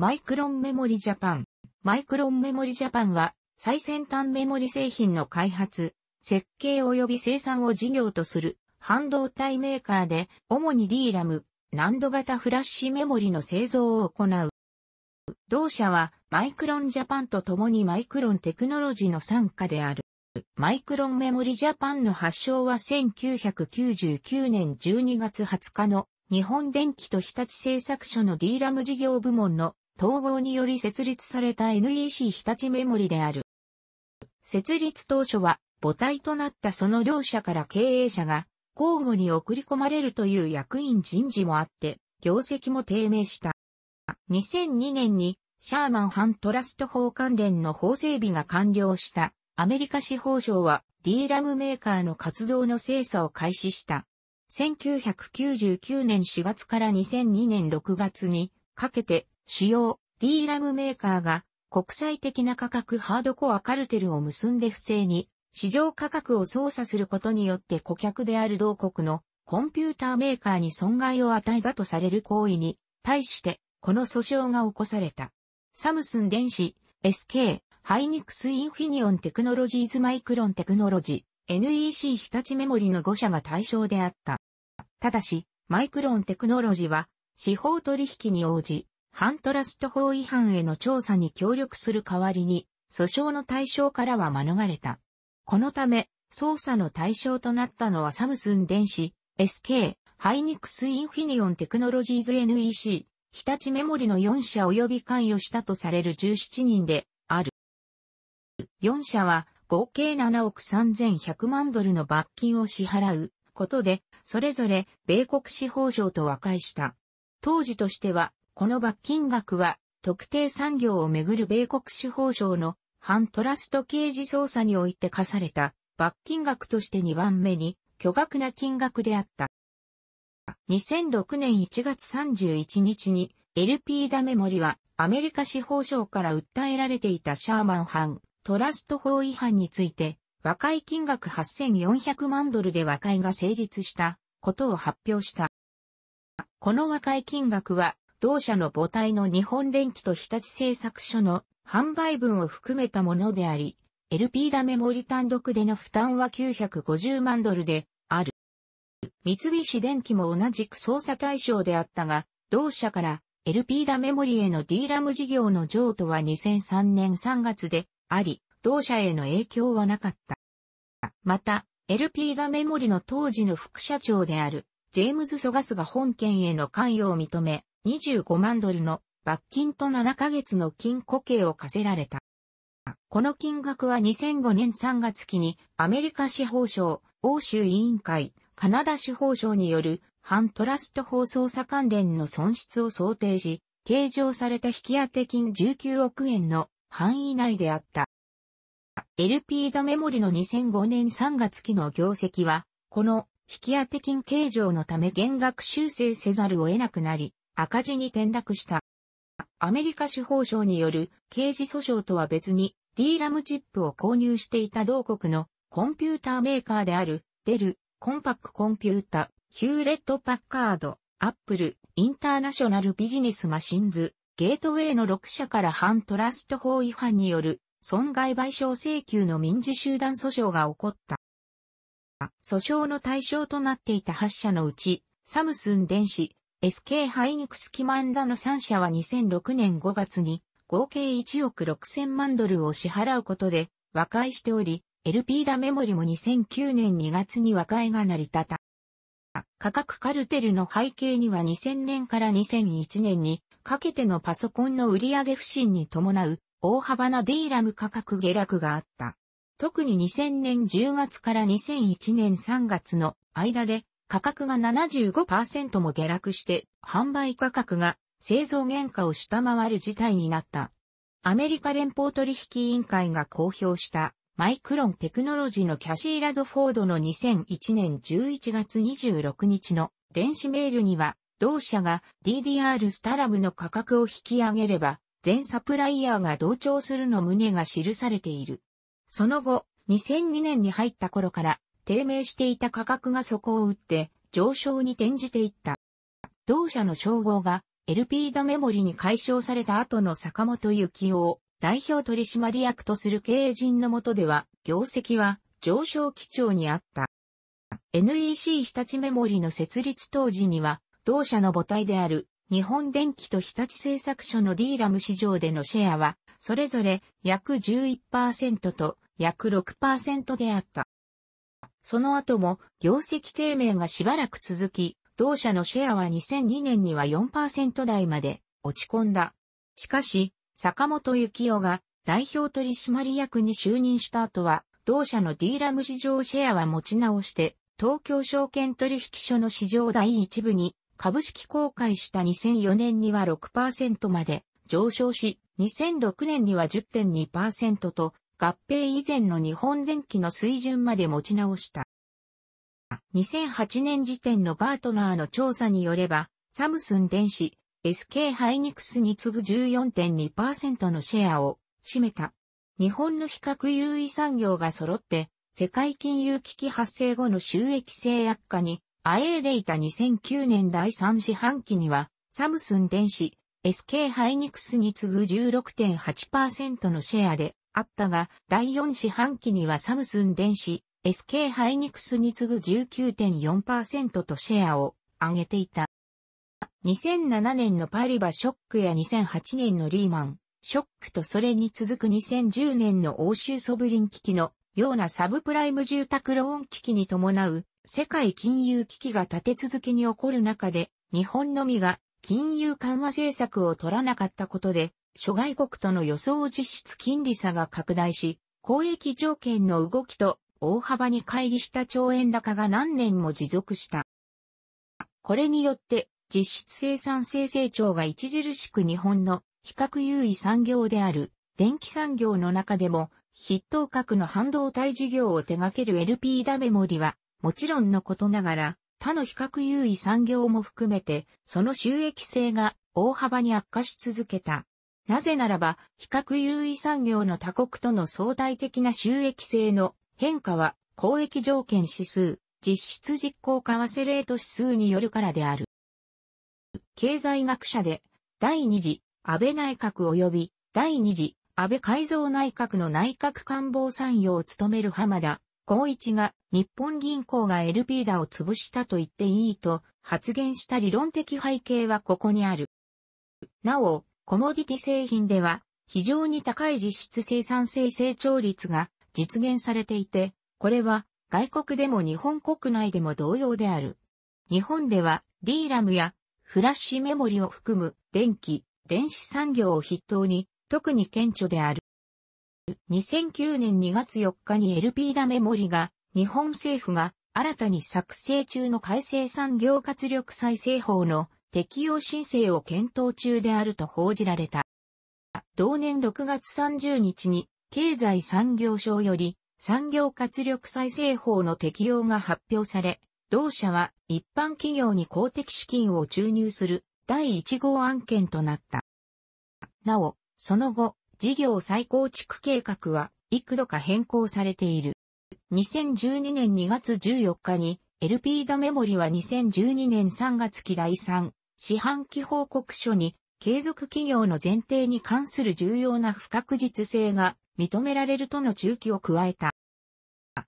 マイクロンメモリジャパン。マイクロンメモリジャパンは、最先端メモリ製品の開発、設計及び生産を事業とする、半導体メーカーで、主に DRAM、難度型フラッシュメモリの製造を行う。同社は、マイクロンジャパンと共にマイクロンテクノロジーの参加である。マイクロンメモリジャパンの発祥は1999年12月20日の日本電機と日立製作所の DRAM 事業部門の統合により設立された NEC 日立メモリである。設立当初は母体となったその両社から経営者が交互に送り込まれるという役員人事もあって、業績も低迷した。2002年にシャーマンハントラスト法関連の法整備が完了したアメリカ司法省は D ラムメーカーの活動の精査を開始した。1999年4月から2002年6月にかけて主要 D a m メーカーが国際的な価格ハードコアカルテルを結んで不正に市場価格を操作することによって顧客である同国のコンピューターメーカーに損害を与えたとされる行為に対してこの訴訟が起こされた。サムスン電子 SK ハイニックスインフィニオンテクノロジーズマイクロンテクノロジー NEC 日立メモリの5社が対象であった。ただし、マイクロンテクノロジーは司法取引に応じ反トラスト法違反への調査に協力する代わりに、訴訟の対象からは免れた。このため、捜査の対象となったのはサムスン電子、SK、ハイニクスインフィニオンテクノロジーズ NEC、日立メモリの4社及び関与したとされる17人である。4社は合計7億3100万ドルの罰金を支払うことで、それぞれ米国司法省と和解した。当時としてはこの罰金額は、特定産業をめぐる米国司法省の反トラスト刑事捜査において課された罰金額として2番目に巨額な金額であった。2006年1月31日に LP ダメモリはアメリカ司法省から訴えられていたシャーマン版トラスト法違反について和解金額8400万ドルで和解が成立したことを発表した。この和解金額は同社の母体の日本電機と日立製作所の販売分を含めたものであり、LP ダメモリ単独での負担は950万ドルである。三菱電機も同じく捜査対象であったが、同社から LP ダメモリへの D ラム事業の譲渡は2003年3月であり、同社への影響はなかった。また、LP ダメモリの当時の副社長である、ジェームズ・ソガスが本件への関与を認め、25万ドルの罰金と7ヶ月の禁固刑を課せられた。この金額は2005年3月期にアメリカ司法省、欧州委員会、カナダ司法省による反トラスト法捜査関連の損失を想定し、計上された引き当て金19億円の範囲内であった。LP ドメモリの2005年3月期の業績は、この引き当て金計上のため減額修正せざるを得なくなり、赤字に転落した。アメリカ司法省による刑事訴訟とは別に D ラムチップを購入していた同国のコンピューターメーカーであるデル、コンパックコンピュータ、ヒューレット・パッカード、アップル、インターナショナルビジネスマシンズ、ゲートウェイの6社から反トラスト法違反による損害賠償請求の民事集団訴訟が起こった。訴訟の対象となっていた8社のうち、サムスン電子、SK ハイニクスキマンダの3社は2006年5月に合計1億6000万ドルを支払うことで和解しており、LP ダメモリも2009年2月に和解が成り立た。価格カルテルの背景には2000年から2001年にかけてのパソコンの売上不振に伴う大幅なディーラム価格下落があった。特に2000年10月から2001年3月の間で価格が75%も下落して販売価格が製造原価を下回る事態になった。アメリカ連邦取引委員会が公表したマイクロンテクノロジーのキャシー・ラドフォードの2001年11月26日の電子メールには同社が DDR スタラムの価格を引き上げれば全サプライヤーが同調するの旨が記されている。その後、2002年に入った頃から低迷していた価格が底を打って上昇に転じていった。同社の称号が LP ドメモリに解消された後の坂本幸雄を代表取締役とする経営陣の下では業績は上昇基調にあった。NEC 日立メモリの設立当時には同社の母体である日本電機と日立製作所の D ラム市場でのシェアは、それぞれ約11%と約6%であった。その後も業績低迷がしばらく続き、同社のシェアは2002年には4%台まで落ち込んだ。しかし、坂本幸雄が代表取締役に就任した後は、同社の D ラム市場シェアは持ち直して、東京証券取引所の市場第一部に株式公開した2004年には6%まで上昇し、2006年には10.2%と合併以前の日本電機の水準まで持ち直した。2008年時点のガートナーの調査によれば、サムスン電子、SK ハイニクスに次ぐ14.2%のシェアを占めた。日本の比較優位産業が揃って、世界金融危機発生後の収益性悪化に、あえいでいた2009年第3四半期には、サムスン電子、SK ハイニクスに次ぐ16.8%のシェアで、あったが、第4四半期にはサムスン電子、SK ハイニクスに次ぐ19.4%とシェアを上げていた。2007年のパリバショックや2008年のリーマン、ショックとそれに続く2010年の欧州ソブリン危機のようなサブプライム住宅ローン危機に伴う世界金融危機が立て続けに起こる中で日本のみが金融緩和政策を取らなかったことで諸外国との予想実質金利差が拡大し、公益条件の動きと大幅に乖離した兆円高が何年も持続した。これによって、実質生産性成長が著しく日本の比較優位産業である電気産業の中でも筆頭格の半導体事業を手掛ける LP ダメモリはもちろんのことながら他の比較優位産業も含めてその収益性が大幅に悪化し続けた。なぜならば、比較優位産業の他国との相対的な収益性の変化は、公益条件指数、実質実行為替レート指数によるからである。経済学者で、第二次安倍内閣及び第二次安倍改造内閣の内閣官房参与を務める浜田光一が日本銀行が LP だを潰したと言っていいと発言した理論的背景はここにある。なお、コモディティ製品では、非常に高い実質生産性成長率が実現されていて、これは外国でも日本国内でも同様である。日本では DRAM やフラッシュメモリを含む電気、電子産業を筆頭に特に顕著である。2009年2月4日に LP ラメモリが日本政府が新たに作成中の改正産業活力再生法の適用申請を検討中であると報じられた。同年6月30日に経済産業省より産業活力再生法の適用が発表され、同社は一般企業に公的資金を注入する第1号案件となった。なお、その後、事業再構築計画は幾度か変更されている。2012年2月14日に LP ドメモリは2012年3月期第3四半期報告書に継続企業の前提に関する重要な不確実性が認められるとの中期を加えた。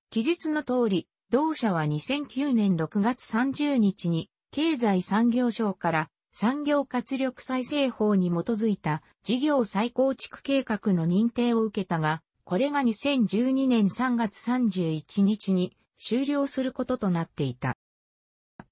記述の通り、同社は2009年6月30日に経済産業省から産業活力再生法に基づいた事業再構築計画の認定を受けたが、これが2012年3月31日に終了することとなっていた。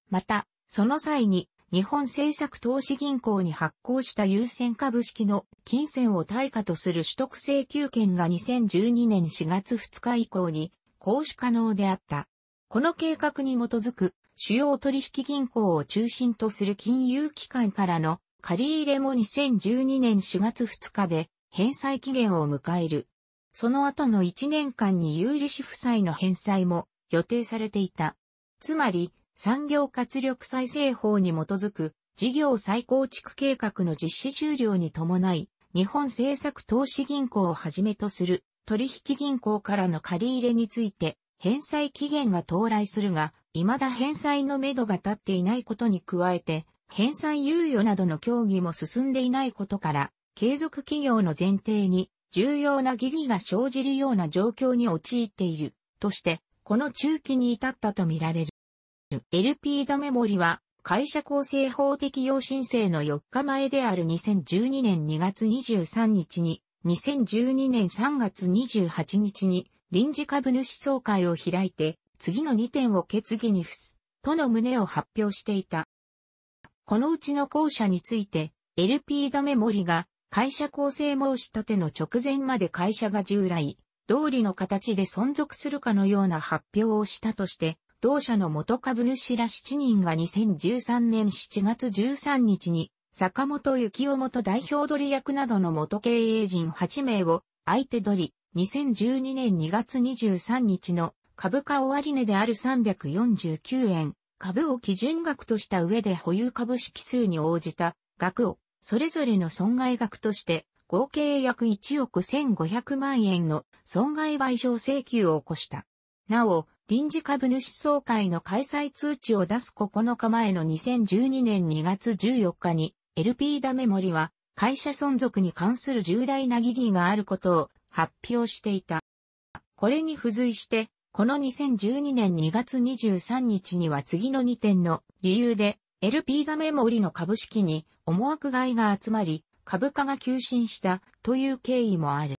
また、その際に日本政策投資銀行に発行した優先株式の金銭を対価とする取得請求権が2012年4月2日以降に行使可能であった。この計画に基づく主要取引銀行を中心とする金融機関からの借入れも2012年4月2日で返済期限を迎える。その後の1年間に有利子負債の返済も予定されていた。つまり、産業活力再生法に基づく事業再構築計画の実施終了に伴い、日本政策投資銀行をはじめとする取引銀行からの借入れについて返済期限が到来するが、未だ返済のめどが立っていないことに加えて、返済猶予などの協議も進んでいないことから、継続企業の前提に重要な疑義が生じるような状況に陥っているとして、この中期に至ったとみられる。LP ドメモリは会社構成法適用申請の4日前である2012年2月23日に、2012年3月28日に臨時株主総会を開いて、次の2点を決議に付す、との旨を発表していた。このうちの後者について、LP ドメモリが会社構成申し立ての直前まで会社が従来、通りの形で存続するかのような発表をしたとして、同社の元株主ら7人が2013年7月13日に、坂本幸夫元代表取役などの元経営陣8名を相手取り、2012年2月23日の株価終値である349円、株を基準額とした上で保有株式数に応じた額を、それぞれの損害額として、合計約1億1500万円の損害賠償請求を起こした。なお、臨時株主総会の開催通知を出す9日前の2012年2月14日に LP ダメモリは会社存続に関する重大な疑義があることを発表していた。これに付随して、この2012年2月23日には次の2点の理由で LP ダメモリの株式に思惑買いが集まり株価が急進したという経緯もある。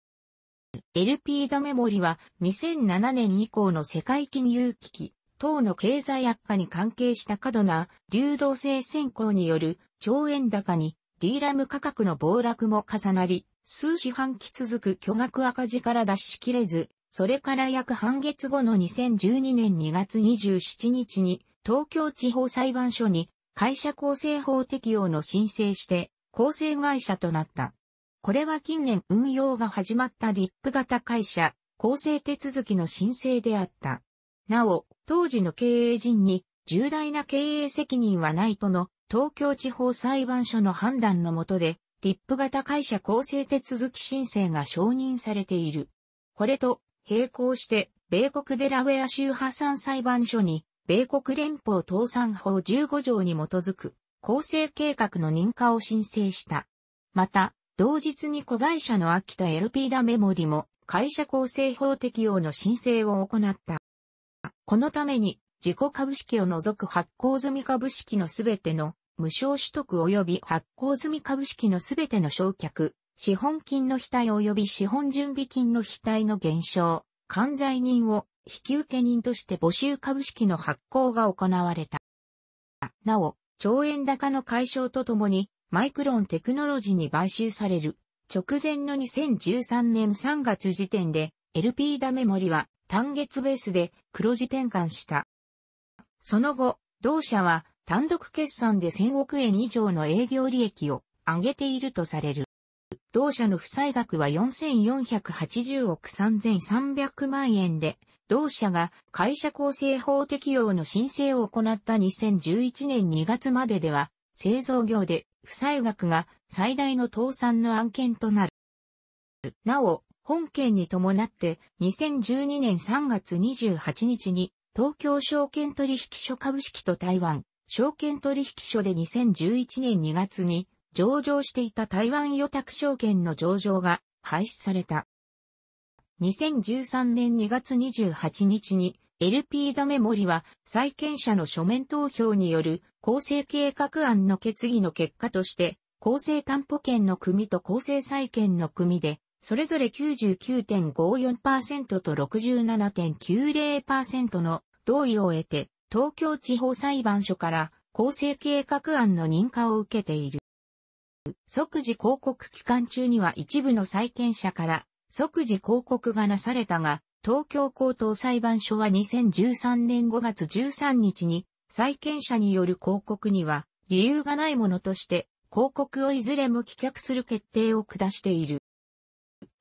LP ドメモリは2007年以降の世界金融危機等の経済悪化に関係した過度な流動性先行による兆円高に D ラム価格の暴落も重なり、数四半期続く巨額赤字から出しきれず、それから約半月後の2012年2月27日に東京地方裁判所に会社構成法適用の申請して構成会社となった。これは近年運用が始まったディップ型会社、構成手続きの申請であった。なお、当時の経営陣に重大な経営責任はないとの東京地方裁判所の判断のもとで、ディップ型会社構成手続き申請が承認されている。これと並行して、米国デラウェア州破産裁判所に、米国連邦倒産法15条に基づく、構成計画の認可を申請した。また、同日に子会社の秋田 LP ピダメモリも会社構成法適用の申請を行った。このために、自己株式を除く発行済み株式のすべての無償取得及び発行済み株式のすべての償却、資本金の非対及び資本準備金の非対の減少、関罪人を引受人として募集株式の発行が行われた。なお、兆円高の解消とともに、マイクロンテクノロジーに買収される。直前の2013年3月時点で LP ダメモリは単月ベースで黒字転換した。その後、同社は単独決算で1000億円以上の営業利益を上げているとされる。同社の負債額は4480億3300万円で、同社が会社構成法適用の申請を行った2011年2月まででは、製造業で負債額が最大の倒産の案件となる。なお、本件に伴って2012年3月28日に東京証券取引所株式と台湾証券取引所で2011年2月に上場していた台湾予託証券の上場が廃止された。2013年2月28日に LP ダメモリは債権者の書面投票による構成計画案の決議の結果として、構成担保権の組と構成債権の組で、それぞれ99.54%と67.90%の同意を得て、東京地方裁判所から構成計画案の認可を受けている。即時広告期間中には一部の債権者から即時広告がなされたが、東京高等裁判所は2013年5月13日に債権者による広告には理由がないものとして広告をいずれも棄却する決定を下している。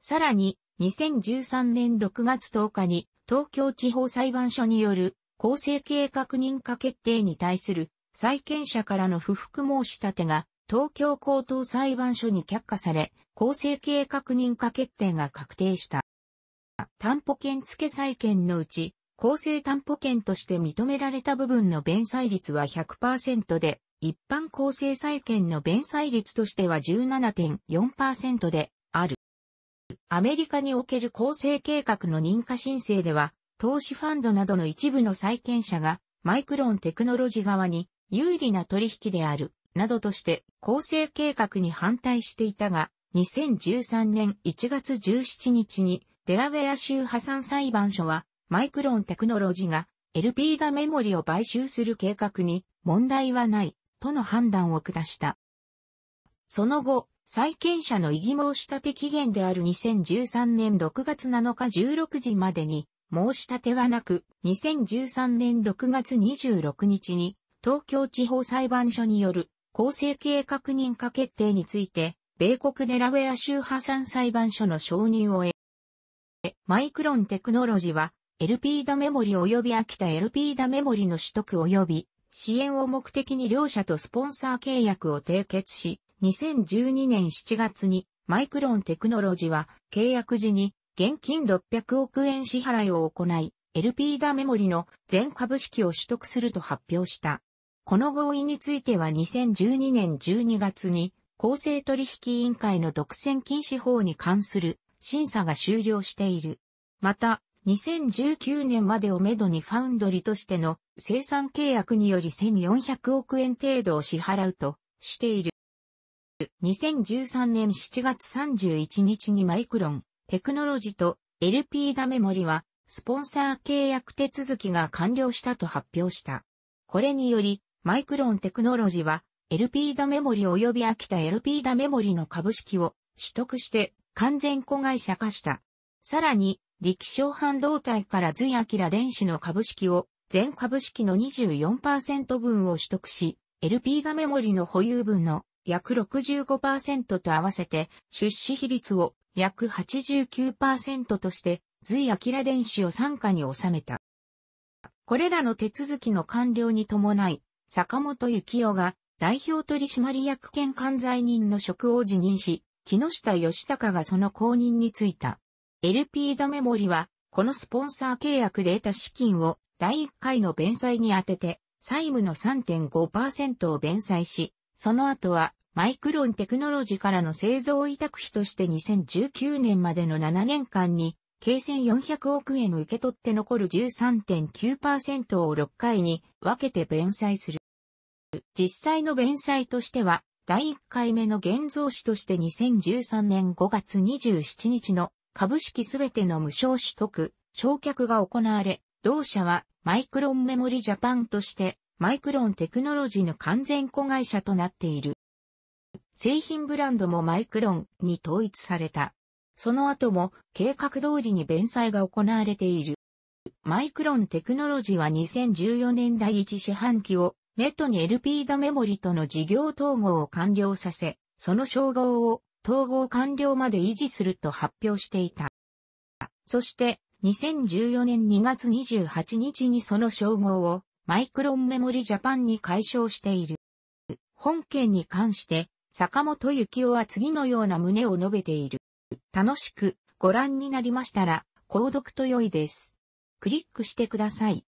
さらに2013年6月10日に東京地方裁判所による公正計画認可決定に対する債権者からの不服申し立てが東京高等裁判所に却下され、公正計画認可決定が確定した。担保権付債権のうち、公正担保権として認められた部分の弁済率は100%で、一般公正債権の弁済率としては17.4%である。アメリカにおける公正計画の認可申請では、投資ファンドなどの一部の債権者が、マイクロンテクノロジー側に有利な取引である、などとして公正計画に反対していたが、2013年1月17日にデラウェア州破産裁判所はマイクロンテクノロジが LP ダメモリを買収する計画に問題はないとの判断を下した。その後、債権者の異議申し立て期限である2013年6月7日16時までに申し立てはなく、2013年6月26日に東京地方裁判所による公正計画認可決定について、米国デラウェア州破産裁判所の承認を得、マイクロンテクノロジは LP ダメモリ及び秋田 LP ダメモリの取得及び支援を目的に両社とスポンサー契約を締結し、2012年7月にマイクロンテクノロジは契約時に現金600億円支払いを行い、LP ダメモリの全株式を取得すると発表した。この合意については2012年12月に公正取引委員会の独占禁止法に関する審査が終了している。また、2019年までをめどにファウンドリとしての生産契約により1400億円程度を支払うとしている。2013年7月31日にマイクロン、テクノロジと LP ダメモリはスポンサー契約手続きが完了したと発表した。これにより、マイクロンテクノロジは LP ダメモリ及び秋田 LP ダメモリの株式を取得して完全子会社化した。さらに、力小半導体から随明電子の株式を全株式の24%分を取得し、LP がメモリの保有分の約65%と合わせて出資比率を約89%として随明電子を傘下に収めた。これらの手続きの完了に伴い、坂本幸雄が代表取締役兼管財人の職を辞任し、木下義隆がその後任に就いた。LP ドメモリは、このスポンサー契約で得た資金を第1回の弁済に充てて、債務の3.5%を弁済し、その後はマイクロンテクノロジーからの製造委託費として2019年までの7年間に、計1 400億円を受け取って残る13.9%を6回に分けて弁済する。実際の弁済としては、第1回目の現像紙として2013年5月27日の株式すべての無償取得、焼却が行われ、同社はマイクロンメモリジャパンとして、マイクロンテクノロジーの完全子会社となっている。製品ブランドもマイクロンに統一された。その後も計画通りに弁済が行われている。マイクロンテクノロジーは2014年第1四半期をネットに LP ドメモリとの事業統合を完了させ、その称号を統合完了まで維持すると発表していた。そして、2014年2月28日にその称号をマイクロンメモリジャパンに解消している。本件に関して、坂本幸雄は次のような旨を述べている。楽しくご覧になりましたら、購読と良いです。クリックしてください。